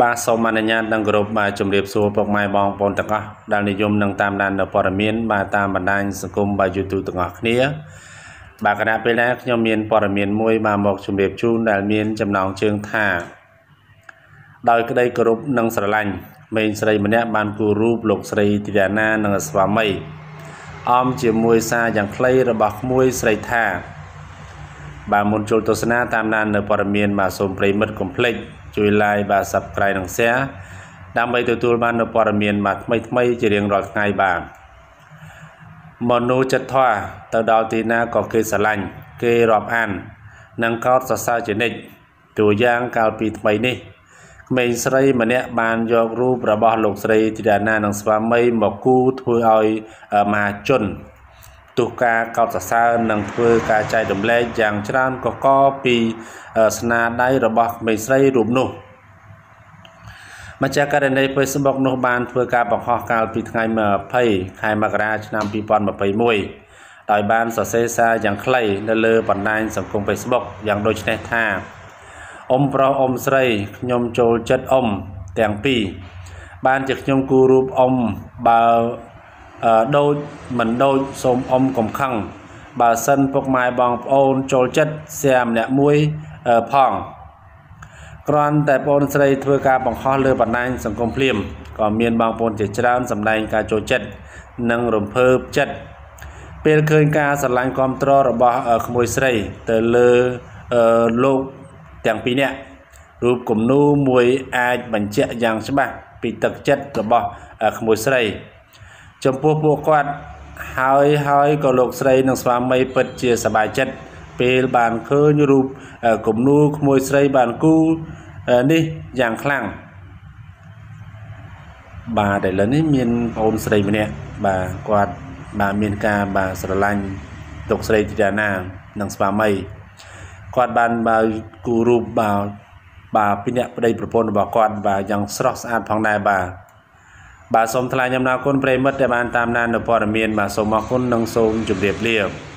បាទសូមអនុញ្ញាតនឹងគោរពបាទជម្រាបសួរពុកម៉ែបងប្អូនទាំងអស់ដែលនិយមនឹងតាមដាននៅព័ត៌មានបាទតាមបណ្ដាញសង្គមបាទ YouTube ទាំងអស់គ្នា បាទគណៈពេលនេះខ្ញុំមានព័ត៌មានមួយបាទមកជម្រាបជូនដែលមានចំណងជើងថាដោយក្តីគោរពនិងស្រឡាញ់ក្មេងស្រីម្នាក់បានគូររូបលោកស្រីទិវាណានិងស្វាមីអមជាមួយសារយ៉ាងខ្លីរបស់ក្មួយស្រីថាបាទមុនចូលទស្សនាតាមដាននៅព័ត៌មានបាទសូមប្រិមិត្តកុំភ្លេចជួយ like បាទ subscribe និង share ដើម្បីទទួលបាននូវព័ត៌មានបាទថ្មីថ្មីជារៀងរាល់ថ្ងៃបាទមនុស្សចិត្តធម៌ទៅដល់ទីណាក៏គេស្រឡាញ់គេរាប់អាន និងកោតសរសើរជានិច្ចតួយ៉ាងកាលពីថ្មីនេះក្មេងស្រីម្នាក់បានយករូបរបស់ លោកស្រីធីតាណានិងស្វាមីមកគូធ្វើឲ្យមហាជនទោះការកោតសរសើរនិងធ្វើការចែករំលែកយ៉ាងច្រើនកកពីស្នាដៃរបស់ក្មេងស្រីរូបនោះម្ចាស់ករណី Facebook នោះបានធ្វើការបង្ហោះកាលពីថ្ងៃ20ខែមករាឆ្នាំ2021ដោយបានសរសេរសារយ៉ាងខ្លីនៅលើបណ្ដាញសង្គម Facebook យ៉ាងដូចនេះថាអ៊ំប្រុសអ៊ំស្រីខ្ញុំចូលចិត្តអ៊ំទាំងពីរបានជាខ្ញុំគូរូបអ៊ំបើដូចមិនដូចសូមអមកំខឹងបើសិនពុកម៉ែបងប្អូនចូលចិត្តសៀមម្នាក់មួយផងគ្រាន់តែបងស្រីធ្វើការបង្ខំលើបណ្ដាញសង្គមភ្លាមក៏មានបងប្អូនជាច្រើនសម្ដែងការចូលចិត្តនិងរំភើបចិត្តពេលឃើញការស្រឡាញ់គ្រប់គ្រងរបស់ក្មួយស្រី ទៅលើលោកទាំងពីរនាក់រូបគំនូមួយអាចបញ្ជាក់យ៉ាងច្បាស់ពីទឹកចិត្តរបស់ក្មួយស្រីចំពោះពួកគាត់ហើយហើយក៏លោកស្រីនិងស្វាមីពិតជាសប្បាយចិត្តពេលបានឃើញរូបគំនូរក្មួយស្រីបានគូនេះយ៉ាងខ្លាំងបាទឥឡូវនេះមានប្អូនស្រីម្នាក់បាទគាត់បាទមានការបាទស្រឡាញ់ទុកស្រីទីតាណានិងស្វាមីគាត់ បានបាទគូរូបបាទបាទពីអ្នកប្តីប្រពន្ធរបស់គាត់បាទយ៉ាងស្រស់ស្អាតផងដែរបាទបាទសូមថ្លែងអំណរគុណប្រិមិត្តដែលបានតាមដាននូវព័ត៌មានបាទសូមអរគុណនិងសូមជម្រាបលា